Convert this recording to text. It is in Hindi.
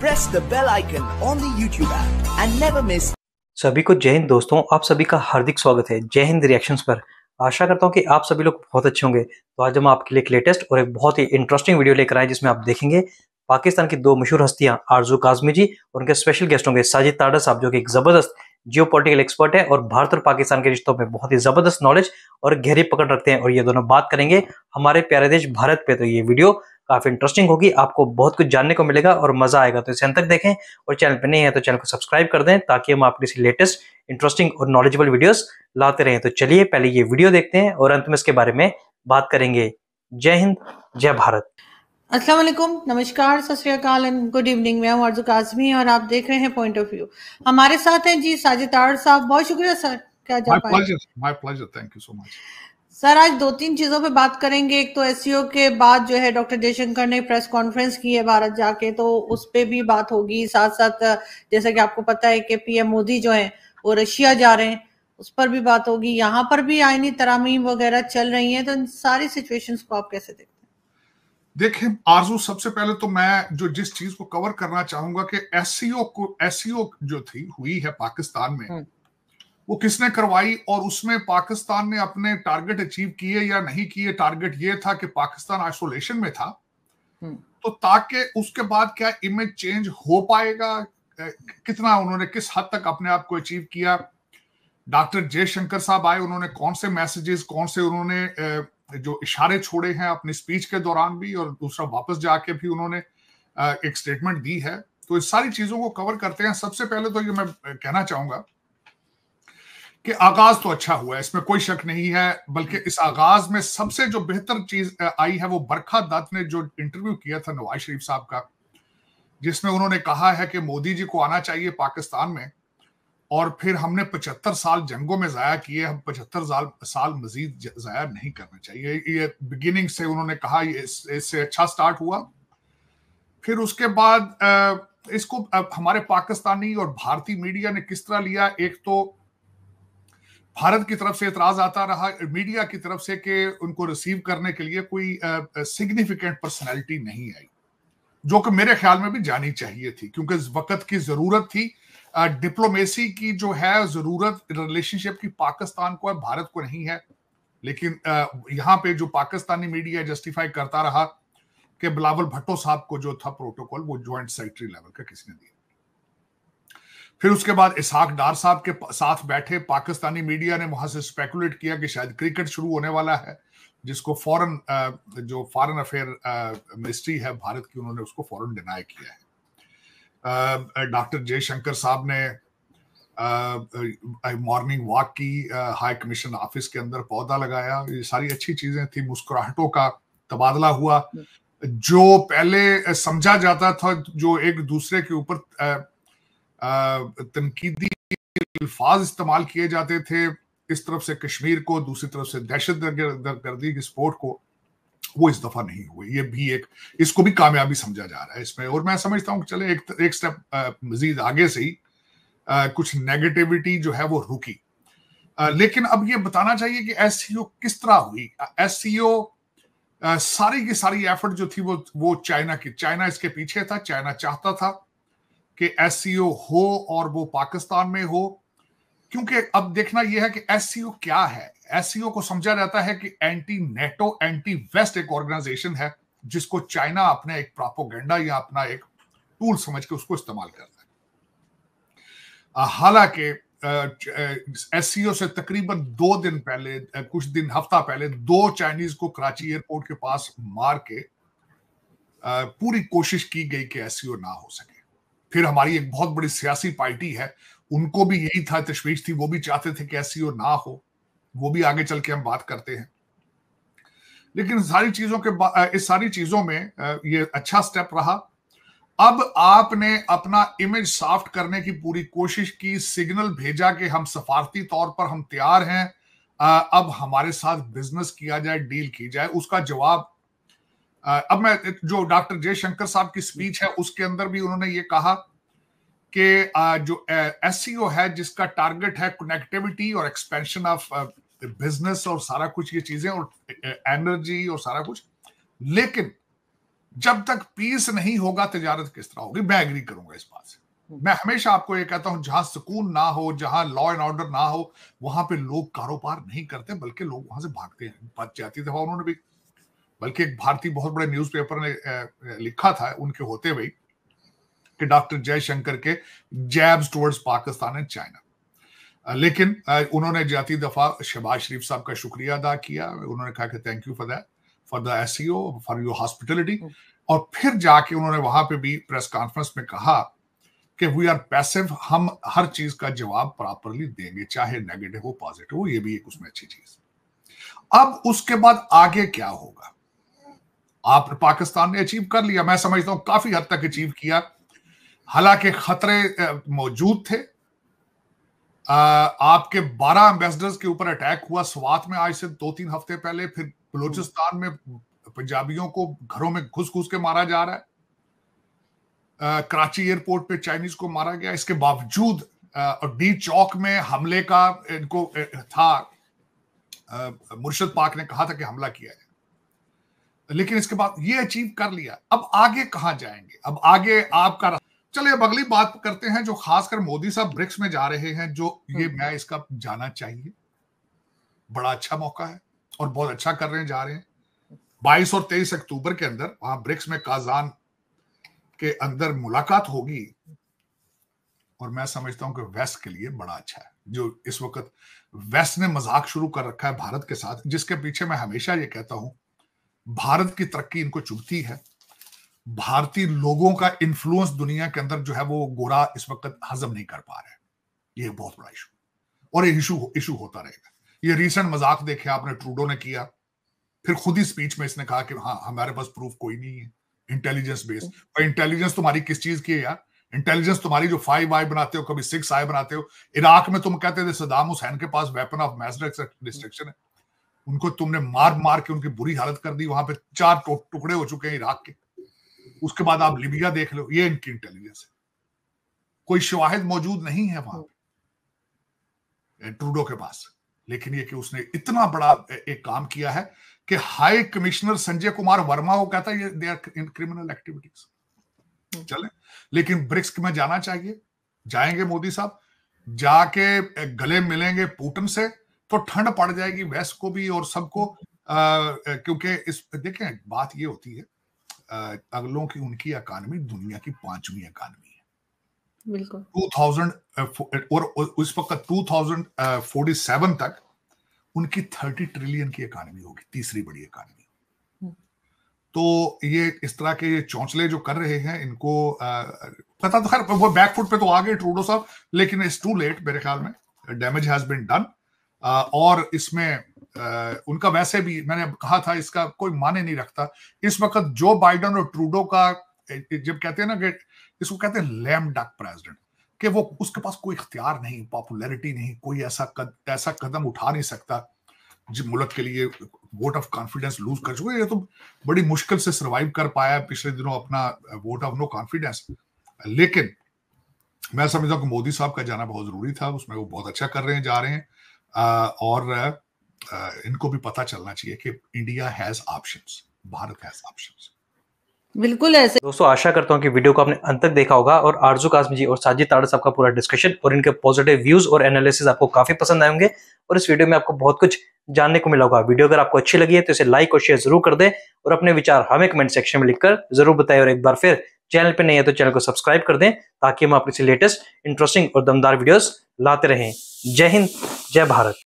Press the bell icon on the YouTube app and never miss सभी को जय हिंद दोस्तों आप सभी का हार्दिक स्वागत है जय हिंद रिएक्शंस पर आशा करता हूं कि आप सभी लोग बहुत अच्छे होंगे तो आज हम आपके लिए एक लेटेस्ट और एक बहुत ही इंटरेस्टिंग वीडियो लेकर आए जिसमें आप देखेंगे पाकिस्तान की दो मशहूर हस्तियां आरजू काजमी जी और उनके स्पेशल गेस्ट होंगे साजिद ताडा साहब जो कि एक जबरदस्त जियो एक्सपर्ट है और भारत और पाकिस्तान के रिश्तों में बहुत ही जबरदस्त नॉलेज और गहरी पकड़ रखते हैं और ये दोनों बात करेंगे हमारे प्यारे देश भारत पे तो ये वीडियो काफ़ी इंटरेस्टिंग होगी आपको बहुत कुछ जानने को मिलेगा और मज़ा आएगा तो इसे अंत तक देखें और चैनल पर नहीं है तो चैनल को सब्सक्राइब कर दें ताकि हम आपके लिए लेटेस्ट इंटरेस्टिंग और नॉलेजेबल वीडियोस लाते रहें तो चलिए पहले ये वीडियो देखते हैं और अंत में इसके बारे में बात करेंगे जय हिंद जय भारत अस्सलाम वालेकुम नमस्कार सत श्रीकाल एंड गुड इवनिंग मैं हूं अर्जु काजमी और आप देख रहे हैं पॉइंट ऑफ व्यू हमारे साथ हैं जी साजिद आर साहब बहुत शुक्रिया सर क्या जा पाए thank you so much sir आज दो तीन चीजों पे बात करेंगे एक तो एस e के बाद जो है डॉक्टर जयशंकर ने प्रेस कॉन्फ्रेंस की है भारत जाके तो उस पर भी बात होगी साथ साथ जैसा कि आपको पता है कि पीएम मोदी जो है वो रशिया जा रहे हैं उस पर भी बात होगी यहाँ पर भी आईनी तरामीम वगैरह चल रही है तो इन सारी सिचुएशन को आप कैसे देखते हैं देखें आरजू सबसे पहले तो मैं जो जिस चीज को कवर करना चाहूंगा कि एस e को एस e जो थी हुई है पाकिस्तान में हम्म। वो किसने करवाई और उसमें पाकिस्तान ने अपने टारगेट अचीव किए या नहीं किए टारगेट ये था कि पाकिस्तान आइसोलेशन में था हम्म। तो ताकि उसके बाद क्या इमेज चेंज हो पाएगा कितना उन्होंने किस हद तक अपने आप को अचीव किया डॉक्टर जयशंकर साहब आए उन्होंने कौन से मैसेजेस कौन से उन्होंने जो इशारे छोड़े हैं अपनी स्पीच के दौरान भी और दूसरा वापस जाके भी उन्होंने एक स्टेटमेंट दी है तो इस सारी चीजों को कवर करते हैं सबसे पहले तो ये मैं कहना चाहूंगा कि आगाज तो अच्छा हुआ है इसमें कोई शक नहीं है बल्कि हम्म। इस आगाज में सबसे जो बेहतर चीज आई है वो बरखा दत्त ने जो इंटरव्यू किया था नवाज शरीफ साहब का जिसमें उन्होंने कहा है कि मोदी जी को आना चाहिए पाकिस्तान में और फिर हमने पचहत्तर साल जंगों में ज़ाया किए हम पचहत्तर साल साल मजीद ज़ाया नहीं करना चाहिए ये बिगिनिंग से उन्होंने कहा ये इस, इससे अच्छा स्टार्ट हुआ फिर उसके बाद इसको हमारे पाकिस्तानी और भारतीय मीडिया ने किस तरह लिया एक तो भारत की तरफ से एतराज आता रहा मीडिया की तरफ से कि उनको रिसीव करने के लिए कोई सिग्निफिकेंट पर्सनैलिटी नहीं आई जो कि मेरे ख्याल में भी जानी चाहिए थी क्योंकि इस वक्त की जरूरत थी डिप्लोमेसी की जो है जरूरत रिलेशनशिप की पाकिस्तान को है भारत को नहीं है लेकिन यहाँ पे जो पाकिस्तानी मीडिया जस्टिफाई करता रहा कि बिलावल भट्टो साहब को जो था प्रोटोकॉल वो ज्वाइंट सेक्रेटरी लेवल का किसने दिया फिर उसके बाद इसहाक डार साहब के साथ बैठे पाकिस्तानी मीडिया ने वहां से स्पेकुलेट किया कि शायद क्रिकेट शुरू होने वाला है जिसको फॉरेन जो फॉरेन अफेयर मिनिस्ट्री है भारत की उन्होंने उसको फॉरन डिनाई किया है डॉक्टर जयशंकर साहब ने मॉर्निंग वॉक की हाई कमीशन ऑफिस के अंदर पौधा लगाया ये सारी अच्छी चीजें थी मुस्कुराहटों का तबादला हुआ जो पहले समझा जाता था जो एक दूसरे के ऊपर तनकीदी अल्फाज इस्तेमाल किए जाते थे इस तरफ से कश्मीर को दूसरी तरफ से दहशत गर्दी की स्पोर्ट को वो इस दफा नहीं हुई ये भी एक इसको भी कामयाबी समझा जा रहा है इसमें और मैं समझता हूँ चले एक एक स्टेप मजीद आगे से ही आ, कुछ नेगेटिविटी जो है वो रुकी लेकिन अब ये बताना चाहिए कि एस किस तरह हुई एस सारी की सारी एफर्ट जो थी वो वो चाइना की चाइना इसके पीछे था चाइना चाहता था कि एस e हो और वो पाकिस्तान में हो क्योंकि अब देखना यह है कि एस e क्या है एस e को समझा जाता है कि एंटी नेटो एंटी वेस्ट एक ऑर्गेनाइजेशन है जिसको चाइना अपने एक प्रापोगेंडा या अपना एक टूल समझ के उसको इस्तेमाल करता है हालांकि एस से तकरीबन दो दिन पहले कुछ दिन हफ्ता पहले दो चाइनीज को कराची एयरपोर्ट के पास मार के पूरी कोशिश की गई कि एस ना हो सके फिर हमारी एक बहुत बड़ी सियासी पार्टी है उनको भी यही था तशवीश थी वो भी चाहते थे कि ऐसी और ना हो वो भी आगे चल के हम बात करते हैं लेकिन सारी चीजों के इस सारी चीजों में ये अच्छा स्टेप रहा अब आपने अपना इमेज साफ्ट करने की पूरी कोशिश की सिग्नल भेजा कि हम सफारती तौर पर हम तैयार हैं अब हमारे साथ बिजनेस किया जाए डील की जाए उसका जवाब अब मैं जो डॉक्टर जयशंकर साहब की स्पीच है उसके अंदर भी उन्होंने ये कहा कि जो एस e है जिसका टारगेट है कनेक्टिविटी और एक्सपेंशन ऑफ बिजनेस और सारा कुछ ये चीजें और एनर्जी और सारा कुछ लेकिन जब तक पीस नहीं होगा तजारत किस तरह होगी मैं एग्री करूंगा इस बात से मैं हमेशा आपको ये कहता हूं जहां सुकून ना हो जहां लॉ एंड ऑर्डर ना हो वहां पे लोग कारोबार नहीं करते बल्कि लोग वहां से भागते हैं जाती दफा उन्होंने भी बल्कि एक भारतीय बहुत बड़े न्यूज़पेपर ने लिखा था उनके होते हुए कि डॉक्टर जयशंकर के jabs towards Pakistan and China लेकिन उन्होंने जाती दफा शहबाज शरीफ साहब का शुक्रिया अदा किया उन्होंने कहा कि thank you for that for the S for your hospitality और फिर जाके उन्होंने वहां पे भी प्रेस कॉन्फ्रेंस में कहा कि वी आर पैसिव हम हर चीज का जवाब प्रॉपरली देंगे चाहे नेगेटिव हो पॉजिटिव हो ये भी एक उसमें अच्छी चीज अब उसके बाद आगे क्या होगा आप पाकिस्तान ने अचीव कर लिया मैं समझता हूं काफी हद तक अचीव किया हालांकि खतरे मौजूद थे आपके 12 एम्बेसडर्स के ऊपर अटैक हुआ स्वात में आज से दो तीन हफ्ते पहले फिर बलोचिस्तान में पंजाबियों को घरों में घुस घुस के मारा जा रहा है कराची एयरपोर्ट पे चाइनीज को मारा गया इसके बावजूद और डी चौक में हमले का इनको था मुर्शद पाक ने कहा था कि हमला किया है लेकिन इसके बाद ये अचीव कर लिया अब आगे कहा जाएंगे अब आगे आपका चलिए अब अगली बात करते हैं जो खासकर मोदी साहब ब्रिक्स में जा रहे हैं जो ये हम्म। मैं इसका जाना चाहिए बड़ा अच्छा मौका है और बहुत अच्छा कर रहे हैं जा रहे हैं बाईस और तेईस अक्टूबर के अंदर वहां ब्रिक्स में काजान के अंदर मुलाकात होगी और मैं समझता हूं कि वेस्ट के लिए बड़ा अच्छा है जो इस वक्त वेस्ट ने मजाक शुरू कर रखा है भारत के साथ जिसके पीछे मैं हमेशा ये कहता हूं भारत की तरक्की इनको चुभती है भारतीय लोगों का इन्फ्लुएंस दुनिया के अंदर जो है वो गोरा इस वक्त हजम नहीं कर पा रहे ये बहुत बड़ा इशू और ये इशू इशू होता रहेगा ये रिसेंट मजाक देखे आपने ट्रूडो ने किया फिर खुद ही स्पीच में इसने कहा कि हाँ हमारे पास प्रूफ कोई नहीं है इंटेलिजेंस बेस्ड और इंटेलिजेंस तुम्हारी किस चीज की है यार इंटेलिजेंस तुम्हारी जो फाइव आई बनाते हो कभी सिक्स आई बनाते हो इराक में तुम कहते थे सदाम हुसैन के पास वेपन ऑफ मैस डिस्ट्रक्शन है उनको तुमने मार मार के उनकी बुरी हालत कर दी वहां पे चार टुकड़े हो चुके हैं इराक के उसके बाद आप लिबिया देख लो ये इनकी इंटेलिजेंस है कोई शवाहिद मौजूद नहीं है वहां ट्रूडो के पास लेकिन ये कि उसने इतना बड़ा एक काम किया है कि हाई कमिश्नर संजय कुमार वर्मा को कहता है ये they are in criminal activities चले लेकिन ब्रिक्स में जाना चाहिए जाएंगे मोदी साहब जाके गले मिलेंगे पुटन से तो ठंड पड़ जाएगी वैस को भी और सबको क्योंकि इस देखें बात ये होती है आ, अगलों की उनकी अकानमी दुनिया की पांचवी अकानमी है टू थाउजेंड और उस वक्त टू थाउजेंड फोर्टी सेवन तक उनकी थर्टी ट्रिलियन की इकानमी होगी तीसरी बड़ी अकानमी हम्म। तो ये इस तरह के ये चौंचले जो कर रहे हैं इनको आ, पता तो खैर वो बैकफुट पे तो आ गए ट्रूडो साहब लेकिन इट्स टू लेट मेरे ख्याल में डैमेज हैज बीन डन और इसमें उनका वैसे भी मैंने कहा था इसका कोई माने नहीं रखता इस वक्त जो बाइडन और ट्रूडो का जब कहते हैं ना कि इसको कहते हैं लैम डक प्रेसिडेंट कि वो उसके पास कोई इख्तियार नहीं पॉपुलैरिटी नहीं कोई ऐसा कद, ऐसा कदम उठा नहीं सकता जिस मुल्क के लिए वोट ऑफ कॉन्फिडेंस लूज कर चुके ये तो बड़ी मुश्किल से सरवाइव कर पाया पिछले दिनों अपना वोट ऑफ नो कॉन्फिडेंस लेकिन मैं समझता हूँ कि मोदी साहब का जाना बहुत जरूरी था उसमें वो बहुत अच्छा कर रहे हैं जा रहे हैं और इनको भी पता चलना चाहिए कि India has options Bharat has options बिल्कुल ऐसे दोस्तों आशा करता हूँ कि वीडियो को आपने अंत तक देखा होगा और आरजू काजमी जी और साजिद ताड़ा साहब का पूरा डिस्कशन और इनके पॉजिटिव व्यूज और एनालिसिस आपको काफी पसंद आएंगे और इस वीडियो में आपको बहुत कुछ जानने को मिला होगा वीडियो अगर आपको अच्छी लगी है तो इसे लाइक और शेयर जरूर कर दे और अपने विचार हमें कमेंट सेक्शन में लिखकर जरूर बताए और एक बार फिर चैनल पर नहीं है तो चैनल को सब्सक्राइब कर दें ताकि हम आपके से लेटेस्ट इंटरेस्टिंग और दमदार वीडियोस लाते रहें जय हिंद जय भारत